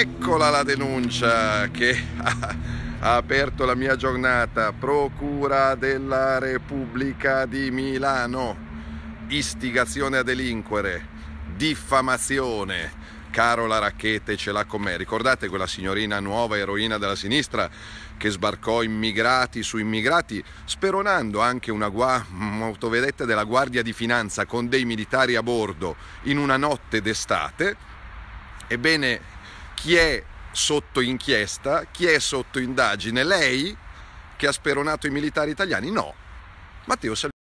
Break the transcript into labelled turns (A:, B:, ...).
A: Eccola la denuncia che ha aperto la mia giornata. Procura della Repubblica di Milano. Istigazione a delinquere, diffamazione. carola la ce l'ha con me. Ricordate quella signorina nuova eroina della sinistra che sbarcò immigrati su immigrati, speronando anche una gua- motovedetta della Guardia di Finanza con dei militari a bordo in una notte d'estate? Ebbene, chi è sotto inchiesta, chi è sotto indagine, lei che ha speronato i militari italiani? No. Matteo Salvini.